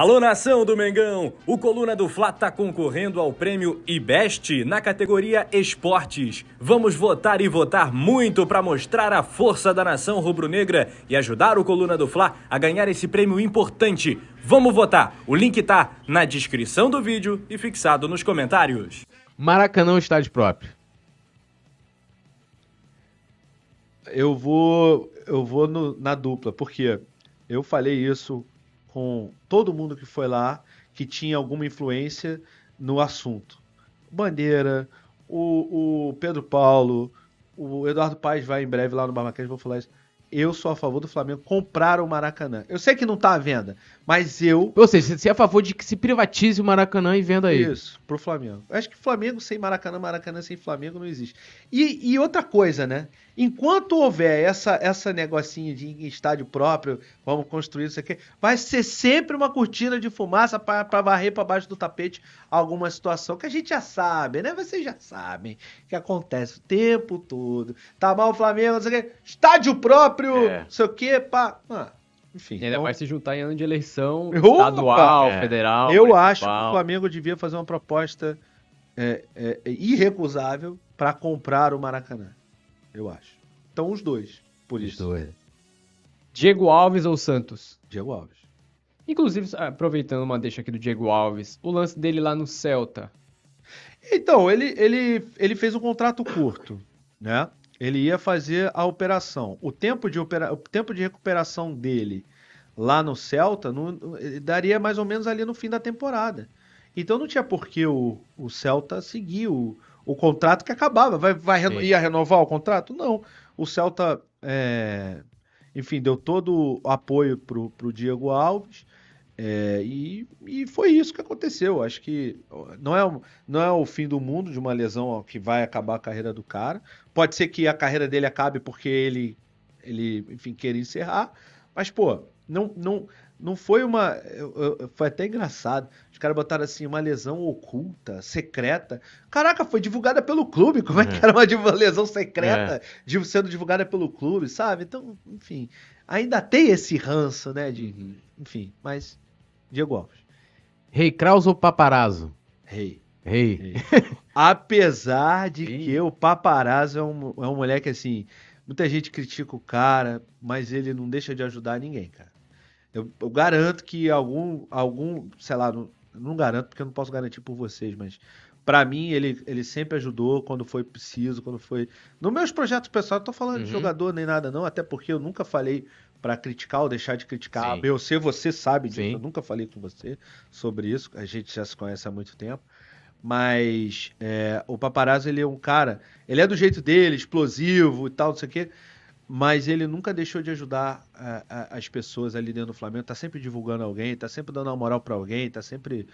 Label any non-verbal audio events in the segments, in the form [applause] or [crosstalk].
Alô, nação do Mengão! O Coluna do Fla está concorrendo ao prêmio IBEST na categoria Esportes. Vamos votar e votar muito para mostrar a força da nação rubro-negra e ajudar o Coluna do Fla a ganhar esse prêmio importante. Vamos votar! O link tá na descrição do vídeo e fixado nos comentários. Maracanã ou é estádio próprio? Eu vou, eu vou no, na dupla, porque eu falei isso com todo mundo que foi lá que tinha alguma influência no assunto. Bandeira, o, o Pedro Paulo, o Eduardo Paes vai em breve lá no Barbaquete, vou falar isso eu sou a favor do Flamengo comprar o Maracanã. Eu sei que não tá à venda, mas eu. Ou seja, você é a favor de que se privatize o Maracanã e venda aí. Isso, pro Flamengo. Eu acho que Flamengo sem Maracanã, Maracanã sem Flamengo não existe. E, e outra coisa, né? Enquanto houver essa, essa negocinho de estádio próprio, vamos construir isso aqui, vai ser sempre uma cortina de fumaça para varrer para baixo do tapete alguma situação que a gente já sabe, né? Vocês já sabem que acontece o tempo todo. Tá mal o Flamengo, não sei o quê. Estádio próprio próprio, é. sei o quê, pá. Ah, enfim. E ainda então... vai se juntar em ano de eleição Opa, estadual, é. federal. Eu municipal. acho que o Flamengo devia fazer uma proposta é, é, é irrecusável para comprar o Maracanã. Eu acho. Então, os dois, por os isso. Dois. Diego Alves ou Santos? Diego Alves. Inclusive, aproveitando uma deixa aqui do Diego Alves, o lance dele lá no Celta. Então, ele, ele, ele fez um contrato curto, né? Ele ia fazer a operação. O tempo de, opera... o tempo de recuperação dele lá no Celta não... daria mais ou menos ali no fim da temporada. Então não tinha por que o, o Celta seguir o, o contrato que acabava. Vai, vai reno... Ia renovar o contrato? Não. O Celta, é... enfim, deu todo o apoio para o Diego Alves é, e, e foi isso que aconteceu. Acho que não é, não é o fim do mundo de uma lesão que vai acabar a carreira do cara. Pode ser que a carreira dele acabe porque ele, ele enfim, queira encerrar. Mas, pô, não, não, não foi uma. Foi até engraçado. Os caras botaram assim, uma lesão oculta, secreta. Caraca, foi divulgada pelo clube. Como é, é. que era uma lesão secreta é. sendo divulgada pelo clube, sabe? Então, enfim. Ainda tem esse ranço, né? De, uhum. Enfim, mas Diego Alves. Rei Kraus ou Paparazzo? Rei. Rei. [laughs] Apesar de que o Paparazzo é um, é um moleque assim. Muita gente critica o cara, mas ele não deixa de ajudar ninguém, cara. Eu, eu garanto que algum, algum, sei lá, não, não garanto porque eu não posso garantir por vocês, mas para mim, ele, ele sempre ajudou quando foi preciso, quando foi. Nos meus projetos pessoais, não tô falando uhum. de jogador nem nada, não, até porque eu nunca falei para criticar ou deixar de criticar Sim. a B ou C, você sabe disso, Sim. eu nunca falei com você sobre isso, a gente já se conhece há muito tempo, mas é, o Paparazzo, ele é um cara, ele é do jeito dele, explosivo e tal, não sei o quê, mas ele nunca deixou de ajudar a, é, a, é, as pessoas ali dentro do Flamengo, tá sempre divulgando alguém, tá sempre dando uma moral para alguém, tá sempre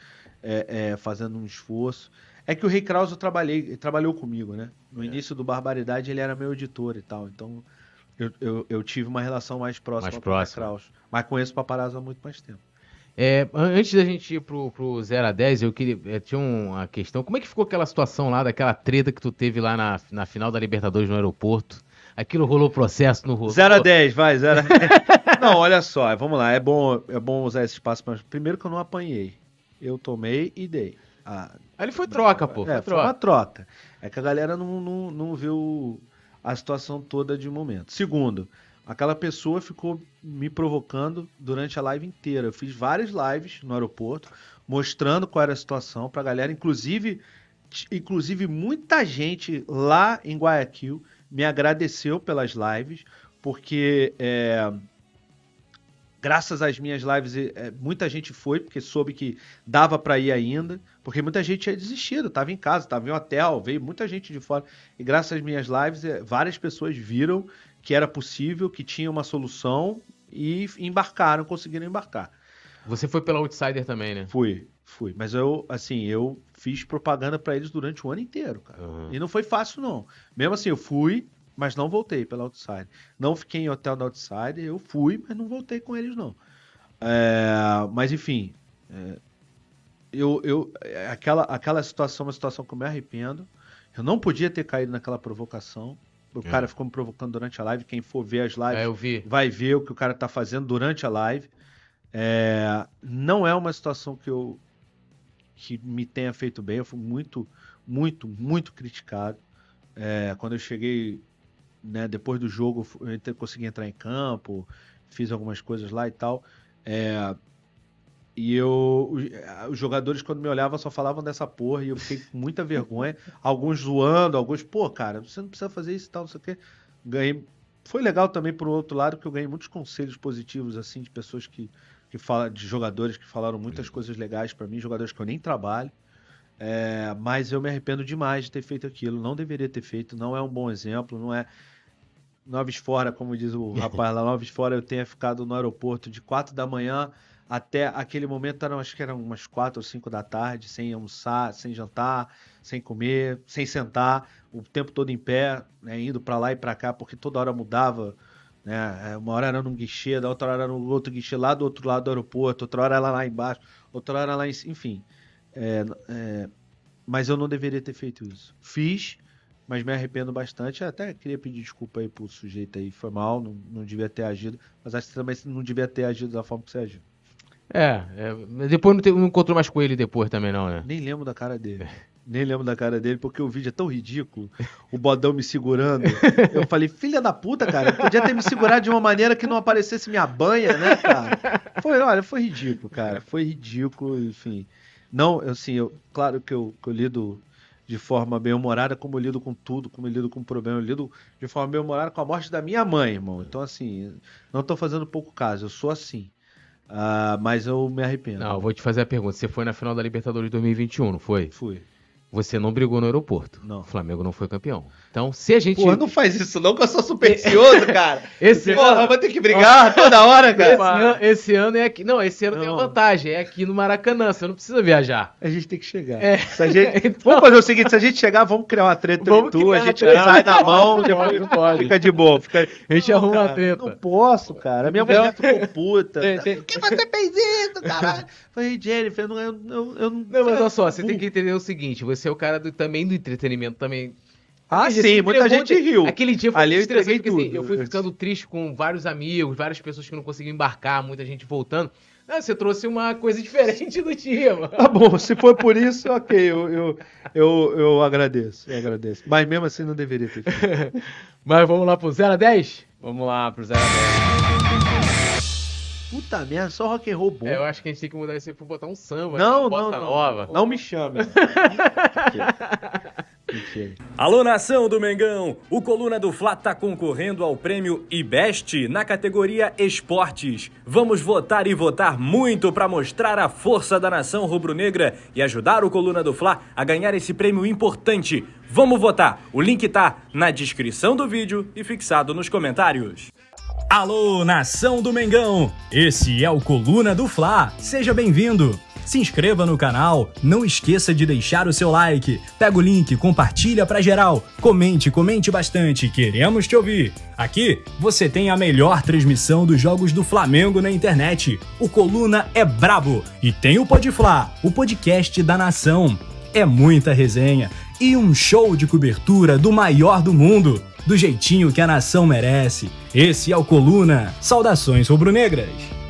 é, é, fazendo um esforço. É que o Rei Krause trabalhei, trabalhou comigo, né? No é. início do Barbaridade ele era meu editor e tal, então eu, eu, eu, tive uma relação mais próxima mais o Kraus, mas conheço o Paparazzo há muito mais tempo. É, antes da gente ir pro, pro 0 a 10, eu queria. Eu é, tinha uma questão. Como é que ficou aquela situação lá, daquela treta que tu teve lá na, na final da Libertadores no aeroporto? Aquilo rolou processo no rolou. 0 a 10, vai, 0 a 10. [laughs] não, olha só, é, vamos lá. É bom, é bom usar esse espaço, mas primeiro que eu não apanhei. Eu tomei e dei. Ah, Aí ele foi troca, pô. É, foi, troca. foi uma troca. É que a galera não, não, não viu a situação toda de momento. Segundo, aquela pessoa ficou me provocando durante a live inteira. Eu fiz várias lives no aeroporto, mostrando qual era a situação para a galera, inclusive inclusive muita gente lá em Guayaquil me agradeceu pelas lives, porque é, graças às minhas lives é, muita gente foi, porque soube que dava para ir ainda. Porque muita gente tinha desistido, estava em casa, estava em hotel, veio muita gente de fora. E graças às minhas lives, eh, várias pessoas viram que era possível, que tinha uma solução e embarcaram, conseguiram embarcar. Você foi pela Outsider também, né? Fui, fui. Mas eu, assim, eu fiz propaganda para eles durante o ano inteiro, cara. Uhum. E não foi fácil, não. Mesmo assim, eu fui, mas não voltei pela Outsider. Não fiquei em hotel da Outsider, eu fui, mas não voltei com eles, não. É, mas enfim, é, eu, eu é, aquela, aquela situação, é uma situação que eu me arrependo. Eu não podia ter caído naquela provocação. O é. cara ficou me provocando durante a live. Quem for ver as é, lives é, vai ver o que o cara tá fazendo durante a live. É, não é uma situação que eu que me tenha feito bem. Eu fui muito, muito, muito criticado. quando eu cheguei, né, depois do jogo, eu consegui entrar em campo, fiz algumas coisas lá e tal. E eu, eh, os jogadores, quando me olhavam, só falavam dessa porra e eu fiquei com muita vergonha. Alguns zoando, alguns, pô, cara, você não precisa fazer isso e tal, não sei o quê. Ganhei. Foi legal também, por outro lado, que eu ganhei muitos conselhos positivos, assim, de pessoas que, que falam, de jogadores que falaram muitas uhum. coisas legais para mim, jogadores que eu nem trabalho. É, mas eu me arrependo demais de ter feito aquilo. Não deveria ter feito, não é um bom exemplo, não é. Noves fora, como diz o [laughs] rapaz lá, Noves fora, eu tenha ficado no aeroporto de 4 da manhã até aquele momento eram, acho que eram umas quatro ou cinco da tarde, sem almoçar, sem jantar, sem comer, sem sentar, o tempo todo em pé, né, indo para lá e para cá, porque toda hora mudava, né? É, uma hora era num guichê, da outra hora era no outro guichê lá do outro lado do aeroporto, outra hora era lá embaixo, outra hora lá em, enfim. É, é, mas eu não deveria ter feito isso. Fiz, mas me arrependo bastante. até queria pedir desculpa aí pro sujeito aí, foi mal, não, não devia ter agido, mas acho que também não devia ter agido da forma que você agiu. É, é depois não, te, não, encontrou mais com ele depois também, não, né? Nem lembro da cara dele. É. Nem lembro da cara dele, porque o vídeo é tão ridículo. O bodão me segurando. [laughs] Eu falei, filha da puta, cara, podia ter me segurado de uma maneira que não aparecesse minha banha, né, cara? Foi, olha, foi ridículo, cara. Foi ridículo, enfim. Não, assim, eu, claro que eu, que eu lido de forma bem-humorada, como eu lido com tudo, como eu lido com o problema. Eu lido de forma bem-humorada com a morte da minha mãe, irmão. Então, assim, não tô fazendo pouco caso, eu sou assim. Ah, mas eu me arrependo. Não, eu vou te fazer a pergunta. Você foi na final da Libertadores de 2021, não foi? Fui. Você não brigou no aeroporto. Não. O Flamengo não foi campeão. Então, se a gente. Porra, não faz isso não, que eu sou supersticioso, [laughs] cara. esse Porra, ano... vou ter que brigar toda hora, cara. Esse ano, esse ano é aqui. Não, esse ano não. tem uma vantagem. É aqui no Maracanã, você não precisa viajar. A gente tem que chegar. É. Gente... [laughs] então... Vamos fazer o seguinte: se a gente chegar, vamos criar uma treta vamos tu, a gente treta. sai na mão, não pode. Fica de boa. Fica... A gente não, arruma cara, a treta. Não posso, cara. Minha mulher então- ficou puta. [laughs] Tá? Por que você fez isso, caralho? Falei, Jennifer, eu não. Eu, eu, não. não, mas olha só, você tem que entender o seguinte: você é o cara do, também do entretenimento, também. Ah, sim, sim muita gente riu. Aquele dia foi Ali eu estressante, porque assim, eu fui ficando triste com vários amigos, várias pessoas que não conseguiam embarcar, muita gente voltando. Ah, você trouxe uma coisa diferente do dia, mano. Tá bom, se for por isso, ok, eu, eu, eu, eu agradeço, eu agradeço. Mas mesmo assim não deveria ter [laughs] Mas vamos lá pro 0 a 10? Vamos lá pro 0 a 10. Puta merda, só rock and roll bom. É, eu acho que a gente tem que mudar isso pra botar um samba. Não, né? não, não. Nova. Não me chame. [laughs] Alô, nação do Mengão! O Coluna do Fla está concorrendo ao prêmio IBEST na categoria Esportes. Vamos votar e votar muito para mostrar a força da nação rubro-negra e ajudar o Coluna do Fla a ganhar esse prêmio importante. Vamos votar! O link tá na descrição do vídeo e fixado nos comentários. Alô, nação do Mengão! Esse é o Coluna do Fla. Seja bem-vindo. Se inscreva no canal, não esqueça de deixar o seu like, pega o link, compartilha pra geral, comente, comente bastante, queremos te ouvir. Aqui você tem a melhor transmissão dos jogos do Flamengo na internet. O Coluna é brabo e tem o Podfla, o podcast da nação. É muita resenha e um show de cobertura do maior do mundo do jeitinho que a nação merece. Esse é o Coluna. Saudações rubro-negras!